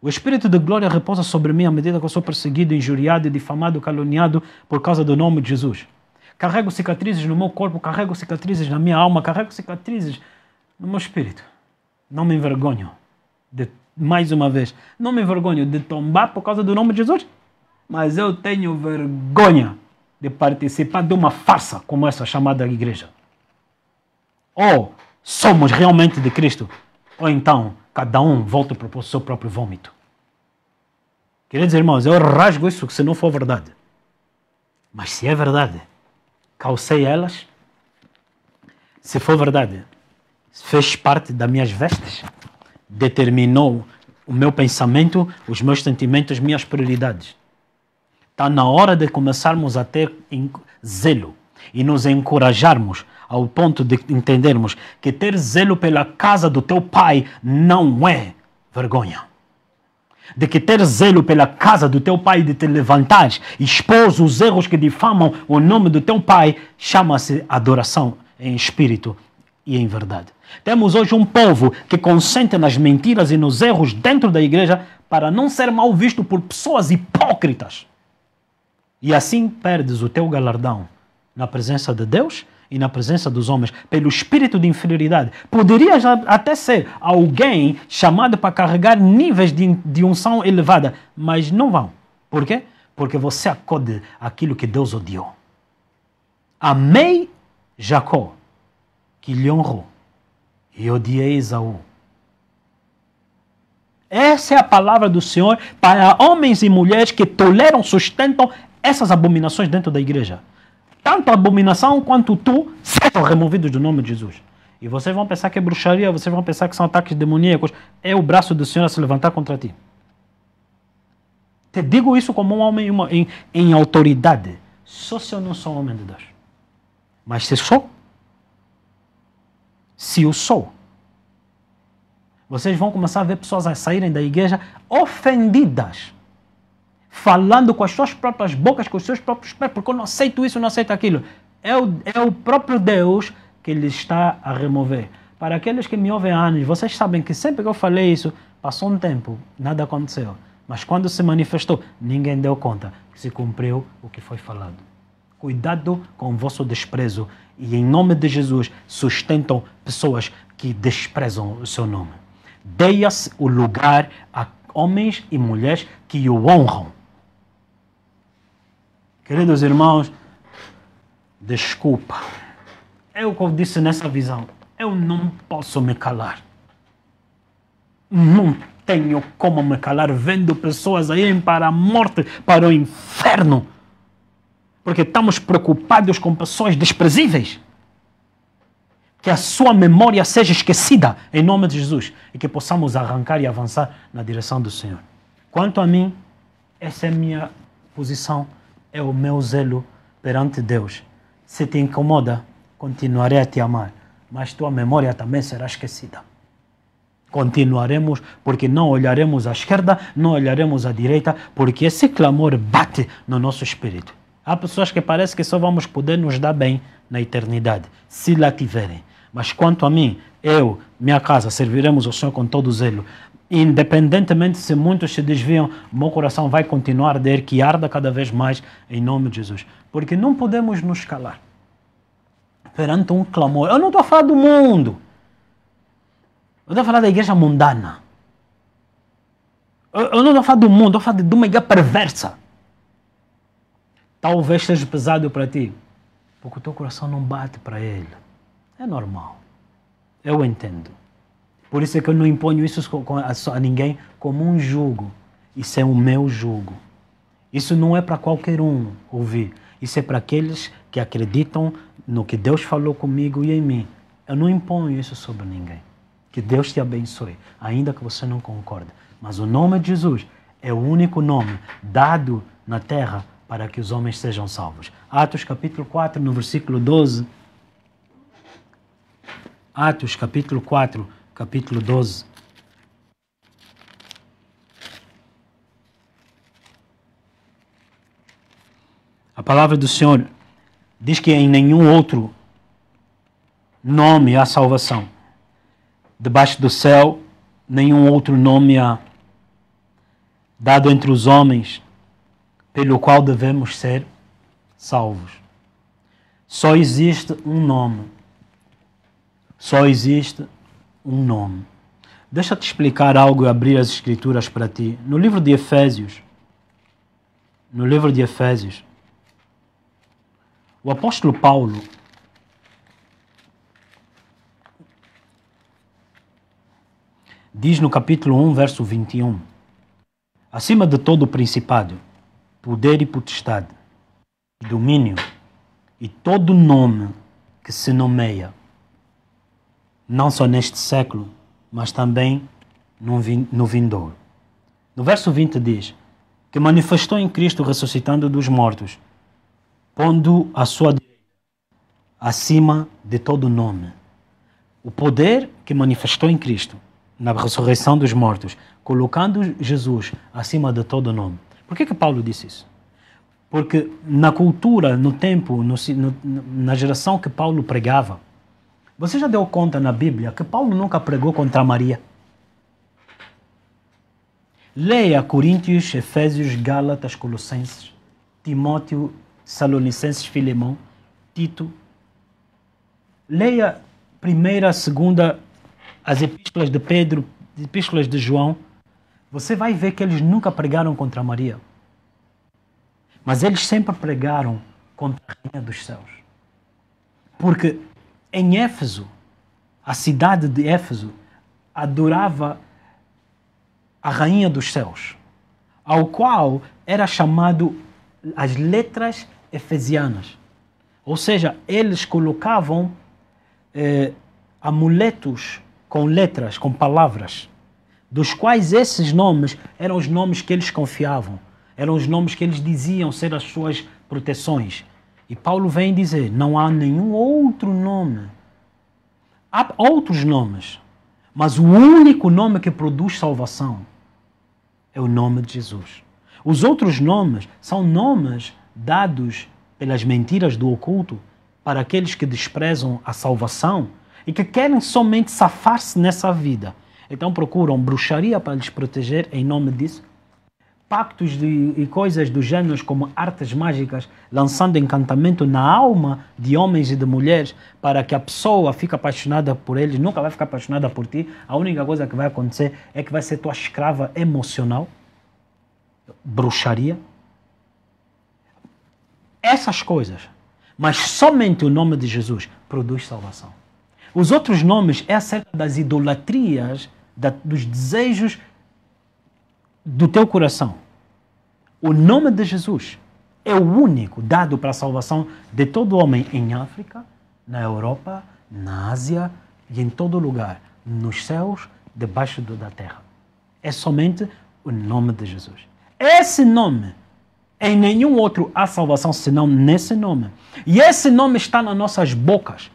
O Espírito de glória repousa sobre mim à medida que eu sou perseguido, injuriado, difamado, caluniado por causa do nome de Jesus. Carrego cicatrizes no meu corpo, carrego cicatrizes na minha alma, carrego cicatrizes no meu espírito. Não me envergonho, de, mais uma vez, não me envergonho de tombar por causa do nome de Jesus, mas eu tenho vergonha de participar de uma farsa como essa chamada igreja. Ou somos realmente de Cristo, ou então Cada um volta para o seu próprio vômito. Queridos irmãos, eu rasgo isso se não for verdade. Mas se é verdade, calcei elas. Se for verdade, fez parte das minhas vestes, determinou o meu pensamento, os meus sentimentos, minhas prioridades. Está na hora de começarmos a ter zelo e nos encorajarmos ao ponto de entendermos que ter zelo pela casa do teu pai não é vergonha. De que ter zelo pela casa do teu pai, de te levantar, expôs os erros que difamam o nome do teu pai, chama-se adoração em espírito e em verdade. Temos hoje um povo que consente nas mentiras e nos erros dentro da igreja para não ser mal visto por pessoas hipócritas. E assim perdes o teu galardão na presença de Deus e na presença dos homens, pelo espírito de inferioridade. poderia até ser alguém chamado para carregar níveis de, de unção elevada, mas não vão. Por quê? Porque você acode aquilo que Deus odiou. Amei Jacó, que lhe honrou, e odiei Esaú. Essa é a palavra do Senhor para homens e mulheres que toleram, sustentam essas abominações dentro da igreja tanto abominação quanto tu sejam removidos do nome de Jesus. E vocês vão pensar que é bruxaria, vocês vão pensar que são ataques demoníacos. É o braço do Senhor a se levantar contra ti. Te digo isso como um homem em, em autoridade. Só se eu não sou um homem de Deus. Mas se sou, se eu sou, vocês vão começar a ver pessoas a saírem da igreja ofendidas falando com as suas próprias bocas, com os seus próprios pés, porque eu não aceito isso, não aceito aquilo. É o, é o próprio Deus que lhe está a remover. Para aqueles que me ouvem há anos, vocês sabem que sempre que eu falei isso, passou um tempo, nada aconteceu. Mas quando se manifestou, ninguém deu conta. Que Se cumpriu o que foi falado. Cuidado com o vosso desprezo. E em nome de Jesus, sustentam pessoas que desprezam o seu nome. Deia-se o lugar a homens e mulheres que o honram. Queridos irmãos, desculpa. É eu, como disse nessa visão, eu não posso me calar. Não tenho como me calar vendo pessoas irem para a morte, para o inferno. Porque estamos preocupados com pessoas desprezíveis. Que a sua memória seja esquecida em nome de Jesus e que possamos arrancar e avançar na direção do Senhor. Quanto a mim, essa é a minha posição é o meu zelo perante Deus. Se te incomoda, continuarei a te amar, mas tua memória também será esquecida. Continuaremos, porque não olharemos à esquerda, não olharemos à direita, porque esse clamor bate no nosso espírito. Há pessoas que parece que só vamos poder nos dar bem na eternidade, se lá tiverem. Mas quanto a mim, eu, minha casa, serviremos o Senhor com todo zelo independentemente se muitos se desviam, meu coração vai continuar a arder, que arda cada vez mais em nome de Jesus. Porque não podemos nos calar perante um clamor. Eu não estou a falar do mundo. Eu estou a falar da igreja mundana. Eu, eu não estou a falar do mundo, estou a falar de uma igreja perversa. Talvez seja pesado para ti, porque o teu coração não bate para ele. É normal. Eu entendo. Por isso é que eu não imponho isso a ninguém como um jugo. Isso é o meu jugo. Isso não é para qualquer um ouvir. Isso é para aqueles que acreditam no que Deus falou comigo e em mim. Eu não imponho isso sobre ninguém. Que Deus te abençoe, ainda que você não concorde. Mas o nome de Jesus é o único nome dado na terra para que os homens sejam salvos. Atos capítulo 4, no versículo 12. Atos capítulo 4, capítulo 12. A palavra do Senhor diz que em nenhum outro nome há salvação. Debaixo do céu, nenhum outro nome há dado entre os homens pelo qual devemos ser salvos. Só existe um nome. Só existe um nome. Deixa-te explicar algo e abrir as Escrituras para ti. No livro de Efésios, no livro de Efésios, o apóstolo Paulo diz no capítulo 1, verso 21, acima de todo o principado, poder e potestade, domínio e todo nome que se nomeia não só neste século, mas também no vindouro. No verso 20 diz: Que manifestou em Cristo ressuscitando dos mortos, pondo a sua direita acima de todo nome. O poder que manifestou em Cristo na ressurreição dos mortos, colocando Jesus acima de todo nome. Por que, que Paulo disse isso? Porque na cultura, no tempo, no, na geração que Paulo pregava, você já deu conta na Bíblia que Paulo nunca pregou contra Maria? Leia Coríntios, Efésios, Gálatas, Colossenses, Timóteo, Salonicenses, Filemão, Tito. Leia primeira, segunda, as epístolas de Pedro, as epístolas de João. Você vai ver que eles nunca pregaram contra Maria. Mas eles sempre pregaram contra a Rainha dos Céus. Porque em Éfeso, a cidade de Éfeso adorava a rainha dos céus, ao qual era chamado as letras efesianas. Ou seja, eles colocavam eh, amuletos com letras, com palavras, dos quais esses nomes eram os nomes que eles confiavam, eram os nomes que eles diziam ser as suas proteções, e Paulo vem dizer: não há nenhum outro nome. Há outros nomes, mas o único nome que produz salvação é o nome de Jesus. Os outros nomes são nomes dados pelas mentiras do oculto para aqueles que desprezam a salvação e que querem somente safar-se nessa vida. Então procuram bruxaria para lhes proteger em nome disso pactos de, e coisas do gênero como artes mágicas, lançando encantamento na alma de homens e de mulheres para que a pessoa fique apaixonada por eles, nunca vai ficar apaixonada por ti. A única coisa que vai acontecer é que vai ser tua escrava emocional. Bruxaria. Essas coisas. Mas somente o nome de Jesus produz salvação. Os outros nomes é acerca das idolatrias, da, dos desejos do teu coração. O nome de Jesus é o único dado para a salvação de todo homem em África, na Europa, na Ásia e em todo lugar, nos céus, debaixo da terra. É somente o nome de Jesus. Esse nome, é em nenhum outro há salvação senão nesse nome. E esse nome está nas nossas bocas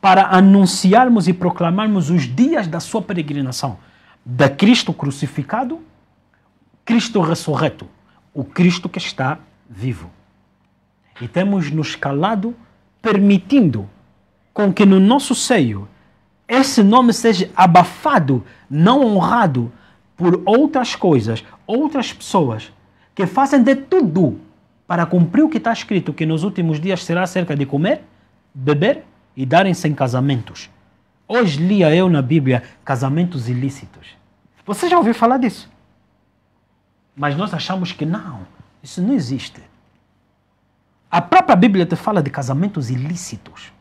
para anunciarmos e proclamarmos os dias da sua peregrinação, de Cristo crucificado Cristo ressurreto, o Cristo que está vivo. E temos nos calado, permitindo com que no nosso seio esse nome seja abafado, não honrado por outras coisas, outras pessoas que fazem de tudo para cumprir o que está escrito, que nos últimos dias será cerca de comer, beber e darem-se em casamentos. Hoje lia eu na Bíblia casamentos ilícitos. Você já ouviu falar disso? Mas nós achamos que não, isso não existe. A própria Bíblia te fala de casamentos ilícitos.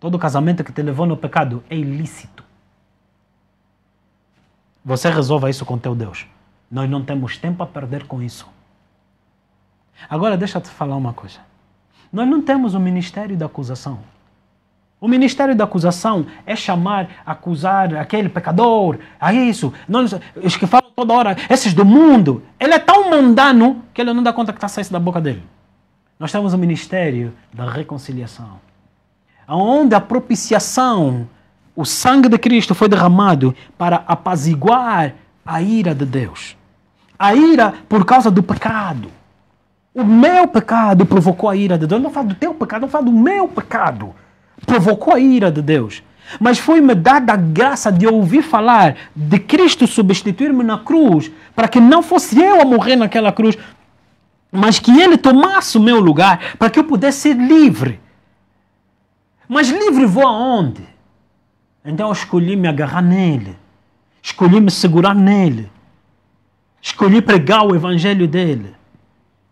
Todo casamento que te levou no pecado é ilícito. Você resolva isso com teu Deus. Nós não temos tempo a perder com isso. Agora deixa eu te falar uma coisa. Nós não temos o ministério da acusação. O ministério da acusação é chamar, acusar aquele pecador, a é isso. Nós, os que falam toda hora, esses do mundo. Ele é tão mundano que ele não dá conta que está saindo da boca dele. Nós temos o ministério da reconciliação, onde a propiciação, o sangue de Cristo foi derramado para apaziguar a ira de Deus. A ira por causa do pecado. O meu pecado provocou a ira de Deus. Não fala do teu pecado, não fala do meu pecado provocou a ira de Deus. Mas foi-me dada a graça de ouvir falar de Cristo substituir-me na cruz, para que não fosse eu a morrer naquela cruz, mas que Ele tomasse o meu lugar, para que eu pudesse ser livre. Mas livre vou aonde? Então eu escolhi me agarrar nele, escolhi me segurar nele, escolhi pregar o evangelho dele,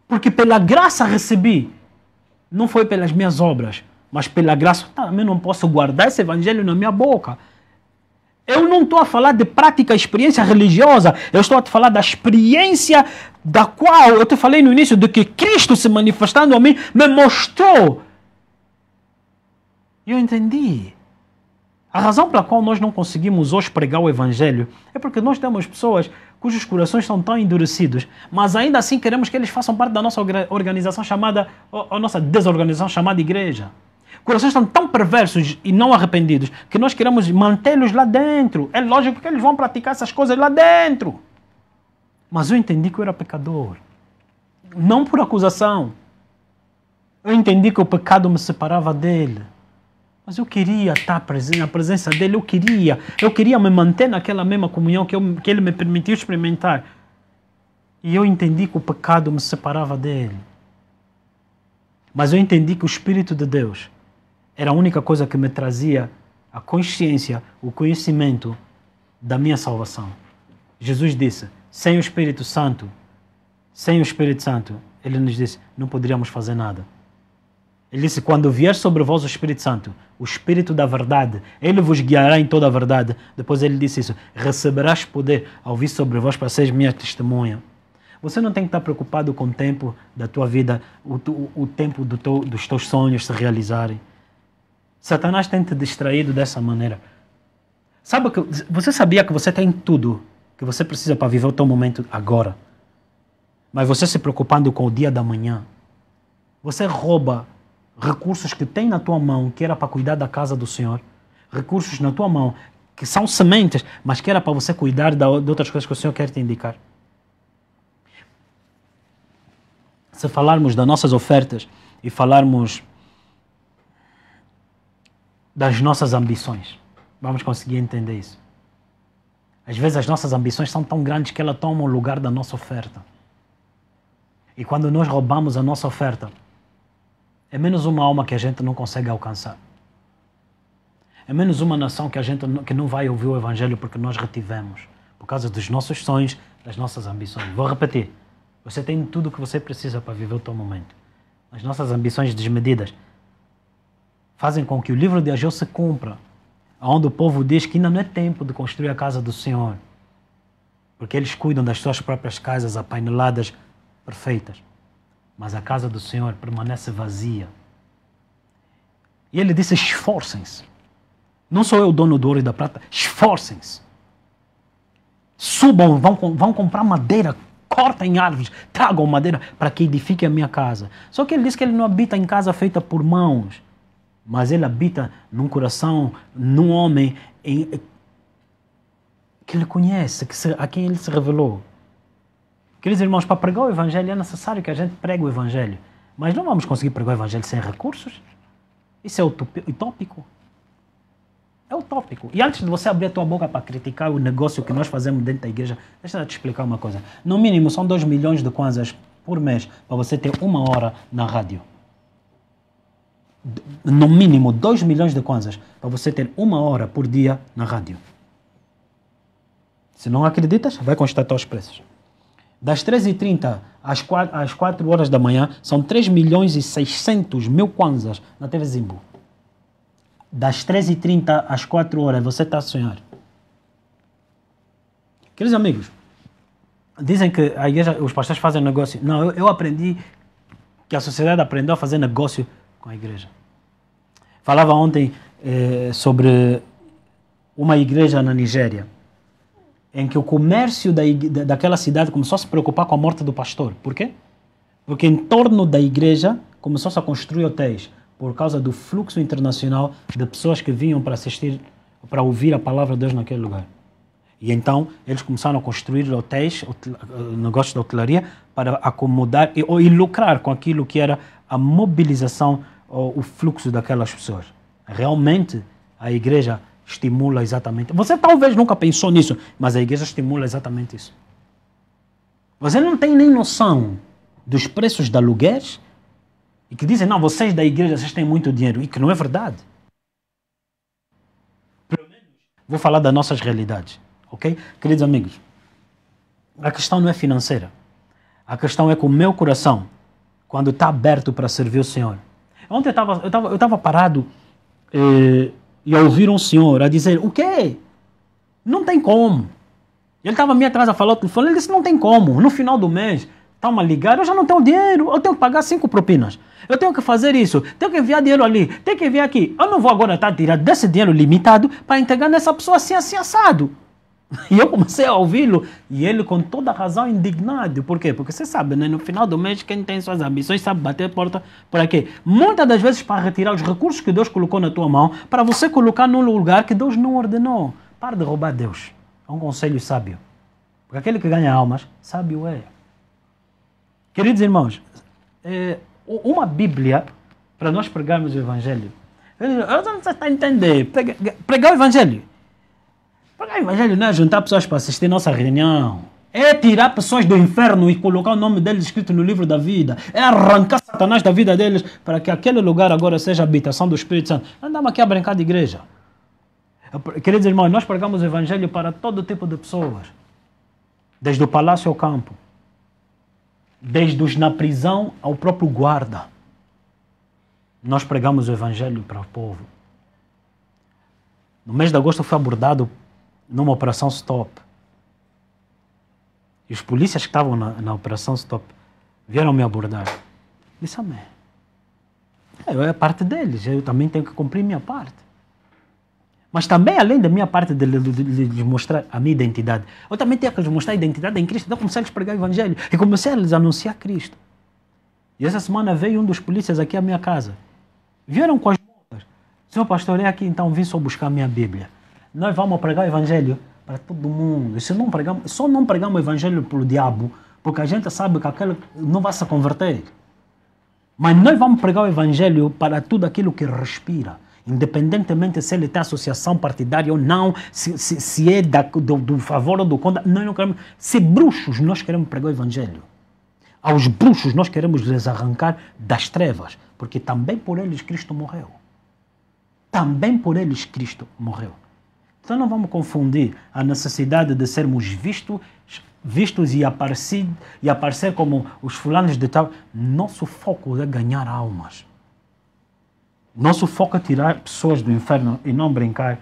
porque pela graça recebi, não foi pelas minhas obras, mas pela graça, também tá, não posso guardar esse evangelho na minha boca. Eu não estou a falar de prática, experiência religiosa. Eu estou a te falar da experiência da qual eu te falei no início, de que Cristo se manifestando a mim me mostrou. E eu entendi. A razão pela qual nós não conseguimos hoje pregar o Evangelho é porque nós temos pessoas cujos corações estão tão endurecidos, mas ainda assim queremos que eles façam parte da nossa organização chamada, ou nossa desorganização chamada igreja. Corações estão tão perversos e não arrependidos que nós queremos mantê-los lá dentro. É lógico que eles vão praticar essas coisas lá dentro. Mas eu entendi que eu era pecador. Não por acusação. Eu entendi que o pecado me separava dele. Mas eu queria estar na presença dele, eu queria. Eu queria me manter naquela mesma comunhão que, eu, que ele me permitiu experimentar. E eu entendi que o pecado me separava dele. Mas eu entendi que o Espírito de Deus era a única coisa que me trazia a consciência, o conhecimento da minha salvação. Jesus disse: sem o Espírito Santo, sem o Espírito Santo, ele nos disse: não poderíamos fazer nada. Ele disse: Quando vier sobre vós o Espírito Santo, o Espírito da verdade, ele vos guiará em toda a verdade. Depois ele disse isso: Receberás poder ao vir sobre vós para seres minha testemunha. Você não tem que estar preocupado com o tempo da tua vida, o, o, o tempo do teu, dos teus sonhos se realizarem. Satanás tem te distraído dessa maneira. Sabe que você sabia que você tem tudo que você precisa para viver o teu momento agora. Mas você se preocupando com o dia da manhã, você rouba recursos que tem na tua mão, que era para cuidar da casa do Senhor, recursos na tua mão que são sementes, mas que era para você cuidar de outras coisas que o Senhor quer te indicar. Se falarmos das nossas ofertas e falarmos das nossas ambições. Vamos conseguir entender isso. Às vezes as nossas ambições são tão grandes que elas tomam o lugar da nossa oferta. E quando nós roubamos a nossa oferta, é menos uma alma que a gente não consegue alcançar. É menos uma nação que a gente não, que não vai ouvir o evangelho porque nós retivemos, por causa dos nossos sonhos, das nossas ambições. Vou repetir. Você tem tudo o que você precisa para viver o teu momento. As nossas ambições desmedidas fazem com que o livro de Ageu se cumpra, onde o povo diz que ainda não é tempo de construir a casa do Senhor, porque eles cuidam das suas próprias casas apaineladas perfeitas, mas a casa do Senhor permanece vazia. E ele disse: esforcem-se. Não sou eu o dono do ouro e da prata, esforcem-se. Subam, vão, vão comprar madeira, cortem árvores, tragam madeira para que edifiquem a minha casa. Só que ele disse que ele não habita em casa feita por mãos mas ele habita num coração, num homem em, que ele conhece, que se, a quem ele se revelou. Queridos irmãos, para pregar o Evangelho é necessário que a gente pregue o Evangelho, mas não vamos conseguir pregar o Evangelho sem recursos. Isso é utópico. É utópico. E antes de você abrir a tua boca para criticar o negócio que nós fazemos dentro da igreja, deixa eu te explicar uma coisa. No mínimo, são 2 milhões de kwanzas por mês para você ter uma hora na rádio no mínimo 2 milhões de kwanzas para você ter uma hora por dia na rádio. Se não acreditas, vai constatar os preços. Das 13h30 às 4, às 4 horas da manhã, são 3 milhões e 600 mil kwanzas na TV Zimbu. Das 13h30 às 4 horas, você está a sonhar. Queridos amigos, dizem que a igreja, os pastores fazem negócio. Não, eu, eu aprendi que a sociedade aprendeu a fazer negócio com a igreja. Falava ontem eh, sobre uma igreja na Nigéria, em que o comércio da, daquela cidade começou a se preocupar com a morte do pastor. Por quê? Porque em torno da igreja começou-se a construir hotéis por causa do fluxo internacional de pessoas que vinham para assistir, para ouvir a palavra de Deus naquele lugar. E então eles começaram a construir hotéis, eh, negócios de hotelaria, para acomodar e, e lucrar com aquilo que era a mobilização ou o fluxo daquelas pessoas. Realmente, a igreja estimula exatamente. Você talvez nunca pensou nisso, mas a igreja estimula exatamente isso. Você não tem nem noção dos preços de aluguéis e que dizem, não, vocês da igreja, vocês têm muito dinheiro, e que não é verdade. Pelo menos, vou falar das nossas realidades, ok? Queridos amigos, a questão não é financeira. A questão é que o meu coração quando está aberto para servir o Senhor. Ontem eu estava eu tava, eu tava parado eh, e ouvir um senhor a dizer: O quê? Não tem como. Ele estava me atrás a falar o telefone. Ele disse: Não tem como. No final do mês, estão tá uma ligar. Eu já não tenho dinheiro. Eu tenho que pagar cinco propinas. Eu tenho que fazer isso. Tenho que enviar dinheiro ali. Tenho que enviar aqui. Eu não vou agora estar tá tirando desse dinheiro limitado para entregar nessa pessoa assim, assim, assado. E eu comecei a ouvi-lo e ele com toda razão indignado. Por quê? Porque você sabe, né? no final do mês, quem tem suas ambições sabe bater porta por quê? Muitas das vezes para retirar os recursos que Deus colocou na tua mão, para você colocar num lugar que Deus não ordenou. Para de roubar Deus. É um conselho sábio. Porque aquele que ganha almas, sábio é. Queridos irmãos, é, uma Bíblia para nós pregarmos o Evangelho. Eu não sei se está a entender. Pregar o Evangelho o evangelho não é juntar pessoas para assistir nossa reunião. É tirar pessoas do inferno e colocar o nome deles escrito no livro da vida. É arrancar Satanás da vida deles para que aquele lugar agora seja a habitação do Espírito Santo. andamos aqui a brincar de igreja. Queridos irmãos, nós pregamos o Evangelho para todo tipo de pessoas. Desde o palácio ao campo. Desde os na prisão ao próprio guarda. Nós pregamos o Evangelho para o povo. No mês de agosto foi abordado numa operação stop. E os polícias que estavam na, na operação stop vieram me abordar. Disse, amém. Ah, é, é parte deles, eu também tenho que cumprir minha parte. Mas também, além da minha parte de lhes mostrar a minha identidade, eu também tenho que lhes mostrar a identidade em Cristo. Então comecei a lhes pregar o Evangelho e comecei a lhes anunciar Cristo. E essa semana veio um dos polícias aqui à minha casa. Vieram com as mãos. Senhor pastor, é aqui então vim só buscar a minha Bíblia. Nós vamos pregar o evangelho para todo mundo. Se não pregamos, só não pregamos o evangelho para o diabo, porque a gente sabe que aquele não vai se converter. Mas nós vamos pregar o evangelho para tudo aquilo que respira independentemente se ele tem associação partidária ou não, se, se, se é da, do, do, favor ou do contra, nós não queremos. Se bruxos, nós queremos pregar o Evangelho. Aos bruxos, nós queremos lhes arrancar das trevas, porque também por eles Cristo morreu. Também por eles Cristo morreu. Então não vamos confundir a necessidade de sermos vistos, vistos e, aparecer, e aparecer como os fulanos de tal. Nosso foco é ganhar almas. Nosso foco é tirar pessoas do inferno e não brincar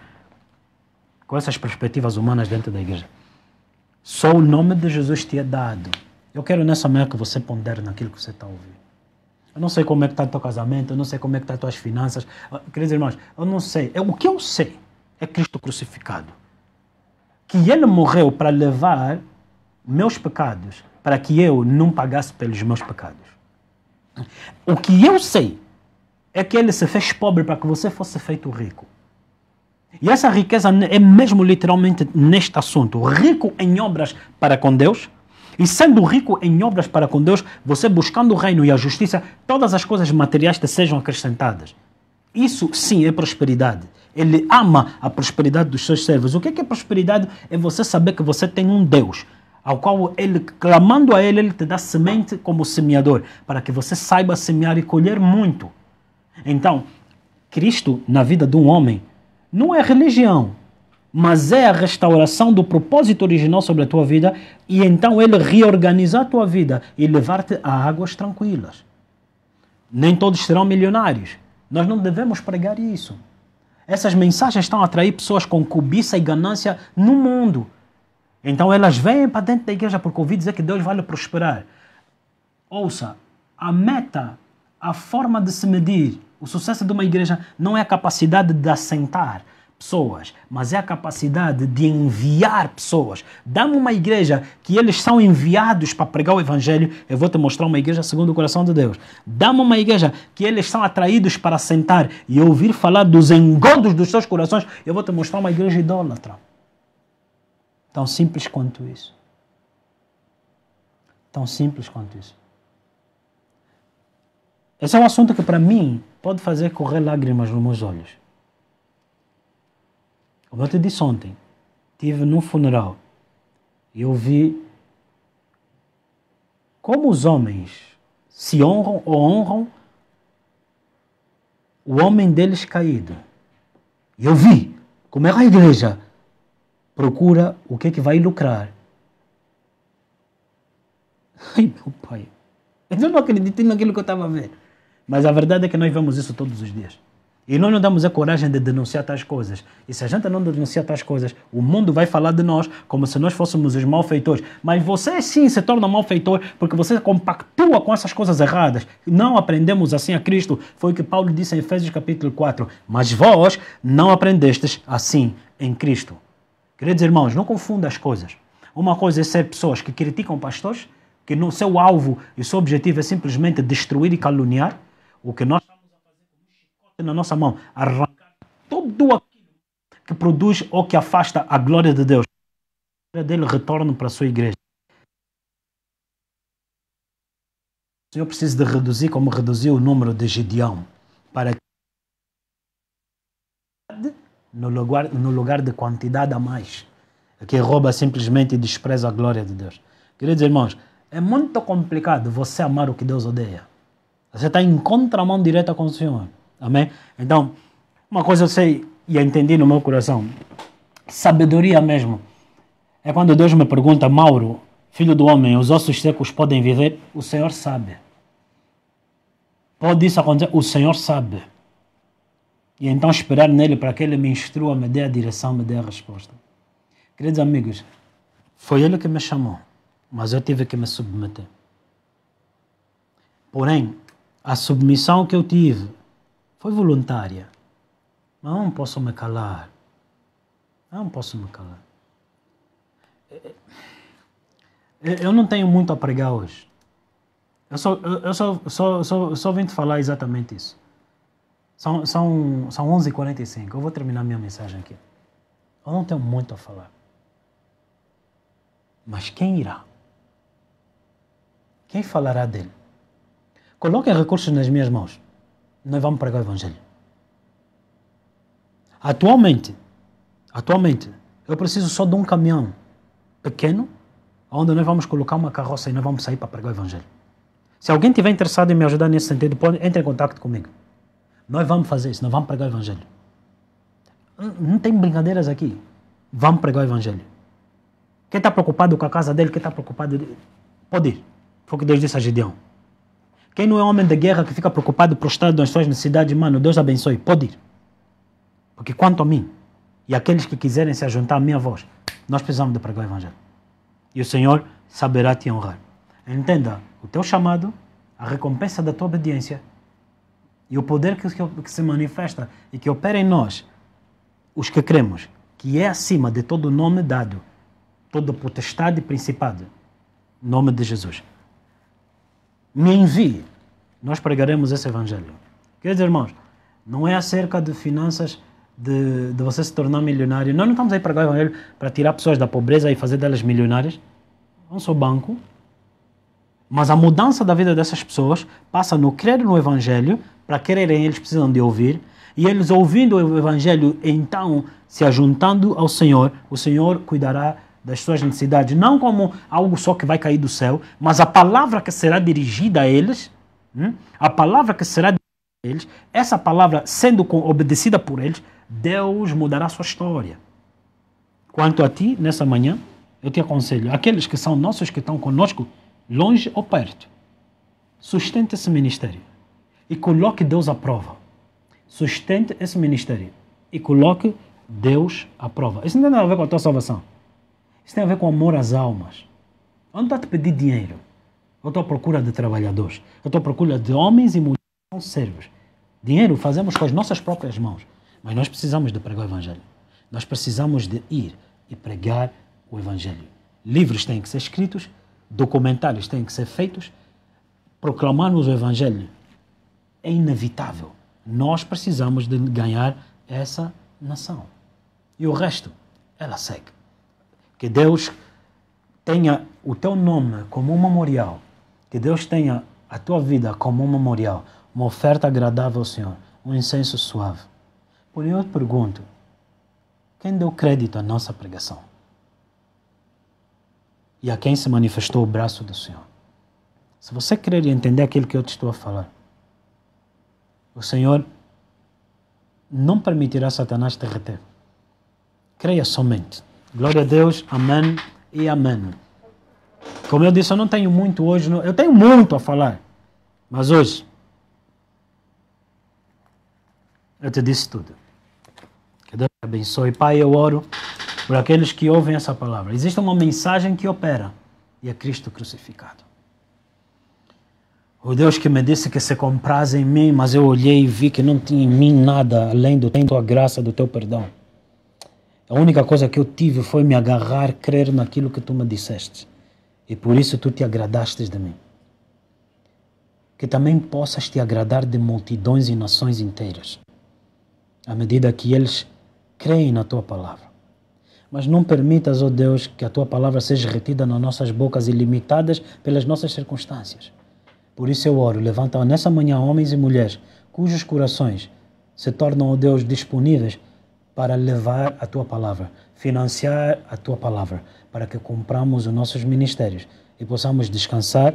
com essas perspectivas humanas dentro da igreja. Só o nome de Jesus te é dado. Eu quero nessa manhã que você pondere naquilo que você está ouvindo. Eu não sei como é que está o teu casamento, eu não sei como é que está as tuas finanças. Ah, queridos irmãos, eu não sei. É o que eu sei é Cristo crucificado. Que ele morreu para levar meus pecados, para que eu não pagasse pelos meus pecados. O que eu sei é que ele se fez pobre para que você fosse feito rico. E essa riqueza é mesmo literalmente neste assunto: rico em obras para com Deus. E sendo rico em obras para com Deus, você buscando o reino e a justiça, todas as coisas materiais te sejam acrescentadas. Isso sim é prosperidade. Ele ama a prosperidade dos seus servos. O é que é, prosperidade? É você saber que você tem um Deus ao qual ele, clamando a ele, ele te dá semente como semeador, para que você saiba semear e colher muito. Então, Cristo na vida de um homem não é religião, mas é a restauração do propósito original sobre a tua vida e então ele reorganizar a tua vida e levar-te a águas tranquilas. Nem todos serão milionários. Nós não devemos pregar isso essas mensagens estão a atrair pessoas com cobiça e ganância no mundo. Então elas vêm para dentro da igreja porque ouvi dizer que Deus vai lhe prosperar. Ouça, a meta, a forma de se medir o sucesso de uma igreja não é a capacidade de assentar, pessoas, mas é a capacidade de enviar pessoas. Dá-me uma igreja que eles são enviados para pregar o evangelho, eu vou te mostrar uma igreja segundo o coração de Deus. Dá-me uma igreja que eles são atraídos para sentar e ouvir falar dos engodos dos seus corações, eu vou te mostrar uma igreja idólatra. Tão simples quanto isso. Tão simples quanto isso. Esse é um assunto que para mim pode fazer correr lágrimas nos meus olhos. Como eu te disse ontem, tive num funeral e eu vi como os homens se honram ou honram o homem deles caído. E eu vi como é que a igreja procura o que é que vai lucrar. Ai, meu pai. Eu não acreditei naquilo que eu estava a ver. Mas a verdade é que nós vemos isso todos os dias. E nós não damos a coragem de denunciar tais coisas. E se a gente não denunciar tais coisas, o mundo vai falar de nós como se nós fôssemos os malfeitores. Mas você sim se torna malfeitor porque você compactua com essas coisas erradas. Não aprendemos assim a Cristo. Foi o que Paulo disse em Efésios capítulo 4. Mas vós não aprendestes assim em Cristo. Queridos irmãos, não confunda as coisas. Uma coisa é ser pessoas que criticam pastores, que no seu alvo e seu objetivo é simplesmente destruir e caluniar. O que nós na nossa mão arrancar tudo aquilo que produz ou que afasta a glória de Deus. A glória dele retorna para a sua igreja. O Senhor precisa de reduzir como reduziu o número de Gideão para que no lugar, no lugar de quantidade a mais, que rouba simplesmente e despreza a glória de Deus. Queridos irmãos, é muito complicado você amar o que Deus odeia. Você está em contramão direta com o Senhor. Amém? Então, uma coisa eu sei e entendi no meu coração. Sabedoria mesmo. É quando Deus me pergunta, Mauro, filho do homem, os ossos secos podem viver? O Senhor sabe. Pode isso acontecer? O Senhor sabe. E então esperar nele para que ele me instrua, me dê a direção, me dê a resposta. Queridos amigos, foi ele que me chamou, mas eu tive que me submeter. Porém, a submissão que eu tive foi voluntária. Mas não posso me calar. Não posso me calar. Eh, eh, eu não tenho muito a pregar hoje. Eu só, eu só, só, só, só vim te falar exatamente isso. São, são, são 11h45. Eu vou terminar minha mensagem aqui. Eu não tenho muito a falar. Mas quem irá? Quem falará dele? Coloquem recursos nas minhas mãos nós vamos pregar o Evangelho. Atualmente, atualmente, eu preciso só de um caminhão pequeno, onde nós vamos colocar uma carroça e nós vamos sair para pregar o Evangelho. Se alguém tiver interessado em me ajudar nesse sentido, pode, entre em contato comigo. Nós vamos fazer isso, nós vamos pregar o Evangelho. Hum, não tem brincadeiras aqui. Vamos pregar o Evangelho. Quem está preocupado com a casa dele, quem está preocupado, pode ir. Foi o que Deus disse a Gideão. Quem não é homem de guerra que fica preocupado por estar suas necessidades, mano, Deus abençoe, pode ir. Porque quanto a mim e aqueles que quiserem se juntar à minha voz, nós precisamos de pregar o Evangelho. E o Senhor saberá te honrar. Entenda o teu chamado, a recompensa da tua obediência e o poder que, que se manifesta e que opera em nós, os que cremos, que é acima de todo nome dado, toda potestade e principado. nome de Jesus me envie, nós pregaremos esse evangelho. Queridos irmãos, não é acerca de finanças de, de você se tornar milionário. Nós não estamos aí para pregar o evangelho para tirar pessoas da pobreza e fazer delas milionárias. Não sou banco. Mas a mudança da vida dessas pessoas passa no crer no evangelho, para quererem eles precisam de ouvir, e eles ouvindo o evangelho, então se ajuntando ao Senhor, o Senhor cuidará das suas necessidades, não como algo só que vai cair do céu, mas a palavra que será dirigida a eles, hum? a palavra que será dirigida a eles, essa palavra sendo obedecida por eles, Deus mudará a sua história. Quanto a ti, nessa manhã, eu te aconselho, aqueles que são nossos, que estão conosco, longe ou perto, sustente esse ministério e coloque Deus à prova. Sustente esse ministério e coloque Deus à prova. Isso não tem nada a ver com a tua salvação. Isso tem a ver com amor às almas. Eu não estou a te pedir dinheiro. Eu estou à procura de trabalhadores. Eu estou à procura de homens e mulheres que são servos. Dinheiro fazemos com as nossas próprias mãos. Mas nós precisamos de pregar o Evangelho. Nós precisamos de ir e pregar o Evangelho. Livros têm que ser escritos, documentários têm que ser feitos. Proclamarmos o Evangelho é inevitável. Nós precisamos de ganhar essa nação. E o resto, ela segue que Deus tenha o teu nome como um memorial, que Deus tenha a tua vida como um memorial, uma oferta agradável ao Senhor, um incenso suave. Porém eu te pergunto, quem deu crédito à nossa pregação? E a quem se manifestou o braço do Senhor? Se você querer entender aquilo que eu te estou a falar, o Senhor não permitirá Satanás te reter. Creia somente. Glória a Deus, amém e amém. Como eu disse, eu não tenho muito hoje, eu tenho muito a falar, mas hoje eu te disse tudo. Que Deus te abençoe. Pai, eu oro por aqueles que ouvem essa palavra. Existe uma mensagem que opera e é Cristo crucificado. O Deus que me disse que se compraz em mim, mas eu olhei e vi que não tinha em mim nada além do tempo, a graça do teu perdão. A única coisa que eu tive foi me agarrar, crer naquilo que tu me disseste. E por isso tu te agradaste de mim. Que também possas te agradar de multidões e nações inteiras, à medida que eles creem na tua palavra. Mas não permitas, ó oh Deus, que a tua palavra seja retida nas nossas bocas e limitadas pelas nossas circunstâncias. Por isso eu oro, levanta nessa manhã homens e mulheres cujos corações se tornam, ó oh Deus, disponíveis para levar a tua palavra, financiar a tua palavra, para que compramos os nossos ministérios e possamos descansar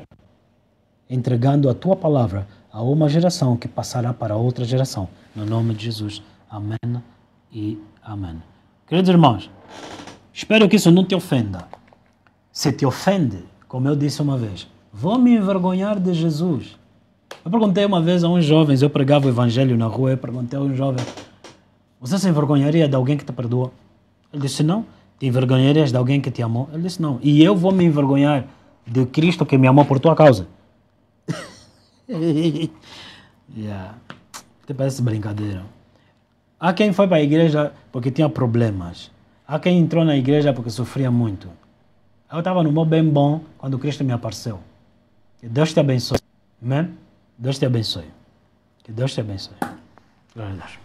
entregando a tua palavra a uma geração que passará para outra geração. No nome de Jesus. Amém e amém. Queridos irmãos, espero que isso não te ofenda. Se te ofende, como eu disse uma vez, vou me envergonhar de Jesus. Eu perguntei uma vez a uns jovens, eu pregava o evangelho na rua, eu perguntei a um jovem, você se envergonharia de alguém que te perdoou? Ele disse: Não. Te envergonharias de alguém que te amou? Ele disse: Não. E eu vou me envergonhar de Cristo que me amou por tua causa? yeah. Te parece brincadeira. Há quem foi para a igreja porque tinha problemas. Há quem entrou na igreja porque sofria muito. Eu estava no meu bem bom quando Cristo me apareceu. Que Deus te abençoe. Amém? Deus te abençoe. Que Deus te abençoe. Glória a Deus.